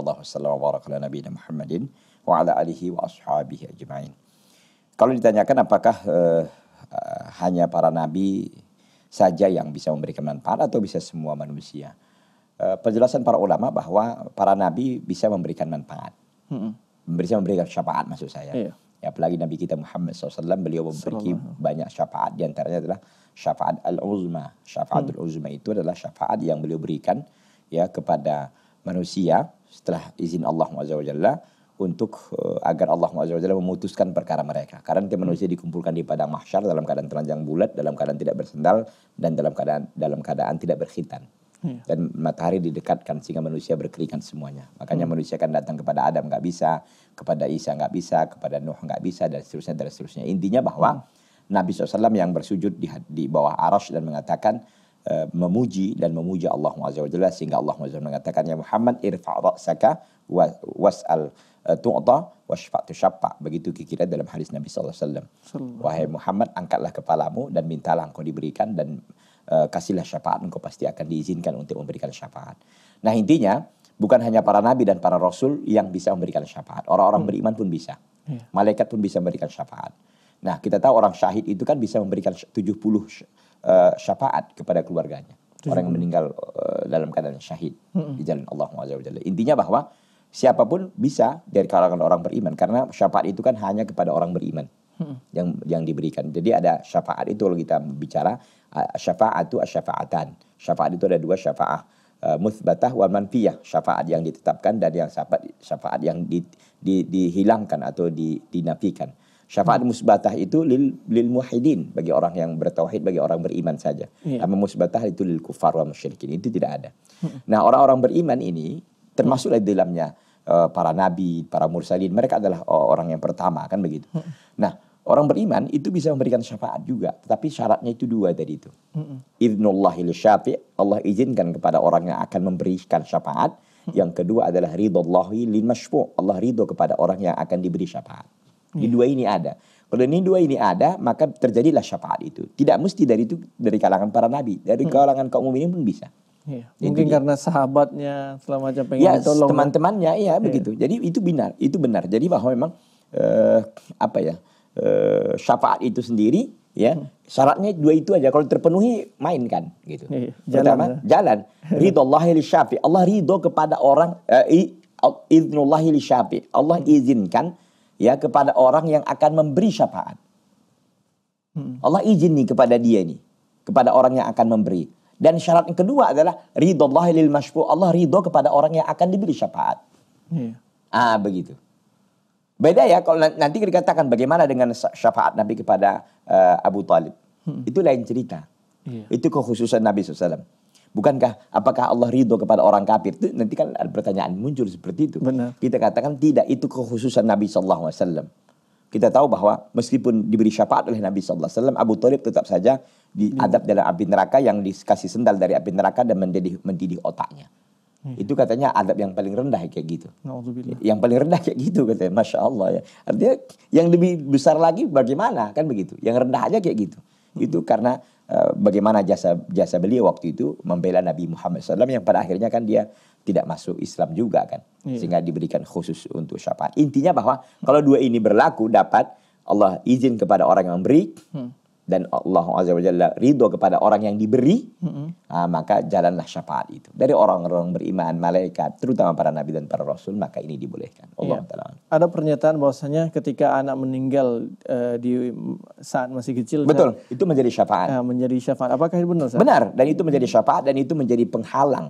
sallallahu wasallam wa baraka ala nabi Muhammadin wa ala alihi wa ashabihi ajmain. Kalau ditanyakan apakah uh, uh, hanya para nabi saja yang bisa memberikan manfaat atau bisa semua manusia? Uh, penjelasan para ulama bahwa para nabi bisa memberikan manfaat. Hmm. Bisa memberikan syafaat maksud saya. Iya. Ya, apalagi Nabi kita Muhammad SAW beliau memberikan banyak syafaat diantaranya adalah syafaat al-uzma. Syafaat hmm. al-uzma itu adalah syafaat yang beliau berikan ya kepada manusia setelah izin Allah Jalla untuk uh, agar Allah Jalla memutuskan perkara mereka. Karena nanti manusia dikumpulkan di padang mahsyar dalam keadaan telanjang bulat, dalam keadaan tidak bersendal dan dalam keadaan dalam keadaan tidak berkhitan. Hmm. Dan matahari didekatkan sehingga manusia berkeringat semuanya. Makanya hmm. manusia akan datang kepada Adam nggak bisa, kepada Isa nggak bisa, kepada Nuh nggak bisa dan seterusnya dan seterusnya. Intinya bahwa hmm. Nabi SAW yang bersujud di, di bawah arash dan mengatakan Eh, memuji dan memuja Allah Azza wa Jalla sehingga Allah Azza mengatakan ya Muhammad irfa' ra'saka wa was'al eh, tu'ta wasfa' tusyaffa begitu kira dalam hadis Nabi sallallahu alaihi wasallam wahai Muhammad angkatlah kepalamu dan mintalah engkau diberikan dan uh, kasihlah syafaat engkau pasti akan diizinkan untuk memberikan syafaat nah intinya bukan hanya para nabi dan para rasul yang bisa memberikan syafaat orang-orang hmm. beriman pun bisa iya. malaikat pun bisa memberikan syafaat nah kita tahu orang syahid itu kan bisa memberikan 70 uh, syafaat kepada keluarganya. Tujuh. Orang yang meninggal uh, dalam keadaan syahid hmm. di jalan Allah Jalla. Intinya bahwa siapapun bisa dari kalangan orang beriman karena syafaat itu kan hanya kepada orang beriman. Hmm. yang yang diberikan. Jadi ada syafaat itu kalau kita bicara syafaat itu syafaatan. Syafaat itu ada dua syafaat. Uh, eh, musbatah wa manfiyah syafaat yang ditetapkan dan yang syafaat syafaat yang di, di, dihilangkan atau di, dinafikan. Syafaat musbatah itu lil, lil muhidin bagi orang yang bertauhid, bagi orang beriman saja. Yeah. musbatah itu lil kufar wa musyrikin. Itu tidak ada. Hmm. Nah, orang-orang beriman ini termasuk di dalamnya eh, para nabi, para mursalin, mereka adalah orang yang pertama kan begitu. Hmm. Nah, Orang beriman itu bisa memberikan syafaat juga, tetapi syaratnya itu dua tadi itu. Mm-hmm. Idnullahil syafi' Allah izinkan kepada orang yang akan memberikan syafaat. Hmm. Yang kedua adalah ridhollahi lil mashfu' Allah ridho kepada orang yang akan diberi syafaat. Di dua ini ada. Kalau ini dua ini ada, maka terjadilah syafaat itu. Tidak mesti dari itu dari kalangan para nabi, dari hmm. kalangan kaum umum ini pun bisa. Ya, mungkin Jadi, karena sahabatnya selama macam pengen ya, tolong teman-temannya ya, begitu. Jadi itu benar, itu benar. Jadi bahwa memang eh, apa ya? Eh, syafaat itu sendiri ya hmm. syaratnya dua itu aja kalau terpenuhi main kan gitu iya, pertama jalan, ya. jalan. ridho Allah syafi Allah ridho kepada orang eh, Allah hmm. izinkan ya kepada orang yang akan memberi syafaat. Hmm. Allah izin nih kepada dia nih, kepada orang yang akan memberi. Dan syarat yang kedua adalah ridho Allah lil mashfu. Allah ridho kepada orang yang akan diberi syafaat. Yeah. Ah begitu. Beda ya kalau nanti dikatakan bagaimana dengan syafaat Nabi kepada uh, Abu Talib. Hmm. Itu lain cerita. Yeah. Itu kekhususan Nabi SAW. Bukankah apakah Allah ridho kepada orang kafir itu nanti kan ada pertanyaan muncul seperti itu. Benar. Kita katakan tidak itu kekhususan Nabi Shallallahu Alaihi Wasallam. Kita tahu bahwa meskipun diberi syafaat oleh Nabi Shallallahu Alaihi Wasallam, Abu Thalib tetap saja diadab hmm. dalam api neraka yang dikasih sendal dari api neraka dan mendidih, mendidih otaknya. Hmm. Itu katanya adab yang paling rendah kayak gitu. Yang paling rendah kayak gitu katanya, masya Allah ya. Artinya yang lebih besar lagi bagaimana kan begitu? Yang rendah aja kayak gitu. Hmm. Itu karena Eh, bagaimana jasa jasa beliau waktu itu membela Nabi Muhammad SAW yang pada akhirnya kan dia tidak masuk Islam juga kan iya. sehingga diberikan khusus untuk syafaat intinya bahwa kalau dua ini berlaku dapat Allah izin kepada orang yang memberi hmm dan Allah Azza wa Jalla ridho kepada orang yang diberi, mm-hmm. maka jalanlah syafaat itu. Dari orang-orang beriman, malaikat, terutama para nabi dan para rasul, maka ini dibolehkan. Allah iya. Ada pernyataan bahwasanya ketika anak meninggal uh, di saat masih kecil. Betul, dan, itu menjadi syafaat. Uh, menjadi syafaat. Apakah itu benar? Saat? Benar, dan itu menjadi syafaat dan itu menjadi penghalang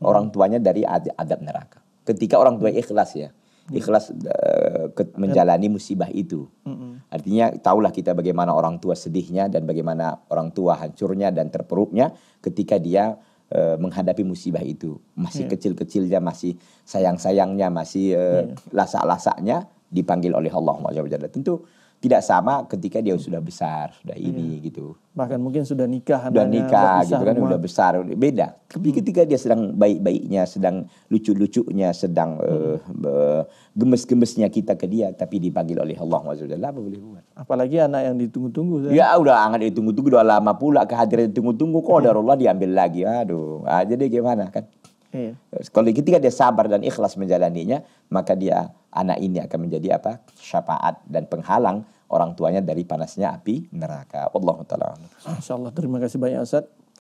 hmm. orang tuanya dari adab neraka. Ketika orang tua ikhlas ya ikhlas uh, ke, menjalani musibah itu. mm mm Artinya tahulah kita bagaimana orang tua sedihnya dan bagaimana orang tua hancurnya dan terperuknya ketika dia uh, menghadapi musibah itu. Masih yeah. kecil-kecilnya, masih sayang-sayangnya, masih uh, eh, yeah. lasak-lasaknya dipanggil oleh Allah Tentu tidak sama ketika dia sudah besar, sudah ini iya. gitu. Bahkan mungkin sudah nikah, sudah nikah gitu kan, sudah besar, beda. Tapi hmm. ketika dia sedang baik-baiknya, sedang lucu-lucunya, sedang hmm. uh, gemes-gemesnya kita ke dia, tapi dipanggil oleh Allah Wazirullah, apa boleh buat? Apalagi anak yang ditunggu-tunggu. Ya udah anak ditunggu-tunggu, udah lama pula kehadiran ditunggu-tunggu, hmm. kok ada Allah diambil lagi, aduh. nah, jadi gimana kan? Iya. Kalau ketika dia sabar dan ikhlas menjalaninya, maka dia anak ini akan menjadi apa? Syafaat dan penghalang orang tuanya dari panasnya api neraka. Allah taala. Insyaallah terima kasih banyak Ustaz.